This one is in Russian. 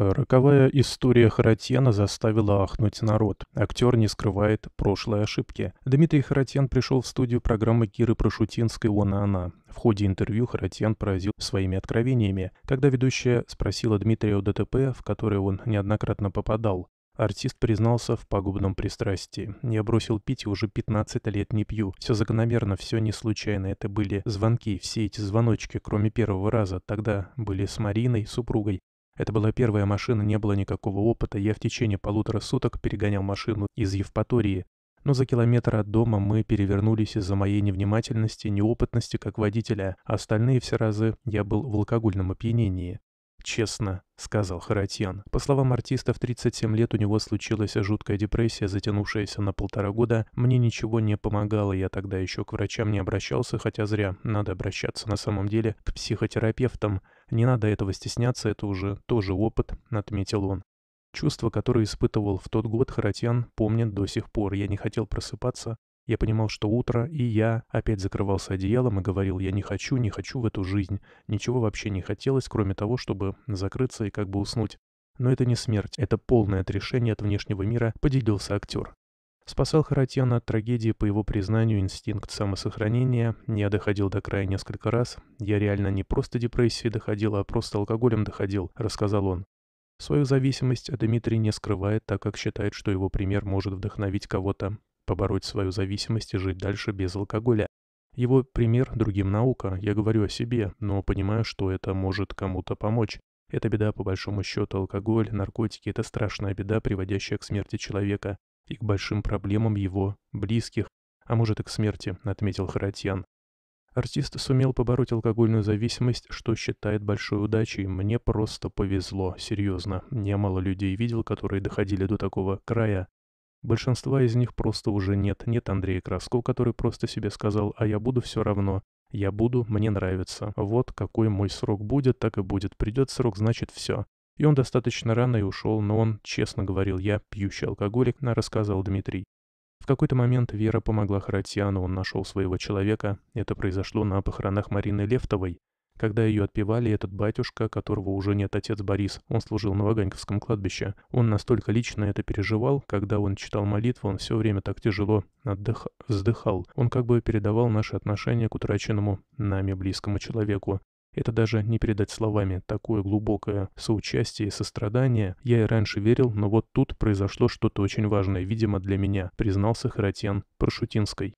Роковая история Харатьяна заставила ахнуть народ. Актер не скрывает прошлой ошибки. Дмитрий Харатьян пришел в студию программы Киры Прошутинской «Он и она». В ходе интервью Харатьян поразил своими откровениями, когда ведущая спросила Дмитрия о ДТП, в которое он неоднократно попадал. Артист признался в пагубном пристрастии. «Я бросил пить и уже 15 лет не пью. Все закономерно, все не случайно. Это были звонки, все эти звоночки, кроме первого раза. Тогда были с Мариной, супругой. Это была первая машина, не было никакого опыта. Я в течение полутора суток перегонял машину из Евпатории. Но за километр от дома мы перевернулись из-за моей невнимательности, неопытности как водителя, а остальные все разы я был в алкогольном опьянении. «Честно», — сказал Харатьян. По словам артиста, в 37 лет у него случилась жуткая депрессия, затянувшаяся на полтора года. Мне ничего не помогало, я тогда еще к врачам не обращался, хотя зря, надо обращаться на самом деле к психотерапевтам. Не надо этого стесняться, это уже тоже опыт, отметил он. Чувство, которое испытывал в тот год, Харатьян помнит до сих пор. Я не хотел просыпаться. Я понимал, что утро, и я опять закрывался одеялом и говорил, я не хочу, не хочу в эту жизнь. Ничего вообще не хотелось, кроме того, чтобы закрыться и как бы уснуть. Но это не смерть, это полное отрешение от внешнего мира, поделился актер. Спасал Харатьяна от трагедии по его признанию инстинкт самосохранения. Я доходил до края несколько раз. Я реально не просто депрессией доходил, а просто алкоголем доходил, рассказал он. Свою зависимость Дмитрий не скрывает, так как считает, что его пример может вдохновить кого-то побороть свою зависимость и жить дальше без алкоголя. Его пример другим наука, я говорю о себе, но понимаю, что это может кому-то помочь. Это беда, по большому счету, алкоголь, наркотики – это страшная беда, приводящая к смерти человека и к большим проблемам его близких, а может и к смерти, отметил Харатьян. Артист сумел побороть алкогольную зависимость, что считает большой удачей. Мне просто повезло, серьезно. Немало людей видел, которые доходили до такого края. Большинства из них просто уже нет. Нет Андрея Краско, который просто себе сказал «а я буду все равно». «Я буду, мне нравится». Вот какой мой срок будет, так и будет. Придет срок, значит все. И он достаточно рано и ушел, но он, честно говорил я, пьющий алкоголик, рассказал Дмитрий. В какой-то момент Вера помогла Харатьяну, он нашел своего человека. Это произошло на похоронах Марины Левтовой. Когда ее отпевали, этот батюшка, которого уже нет отец Борис, он служил на Ваганьковском кладбище, он настолько лично это переживал, когда он читал молитву, он все время так тяжело отдых... вздыхал. Он как бы передавал наши отношения к утраченному нами близкому человеку. Это даже не передать словами. Такое глубокое соучастие и сострадание я и раньше верил, но вот тут произошло что-то очень важное, видимо, для меня, признался Харатьян Паршутинской.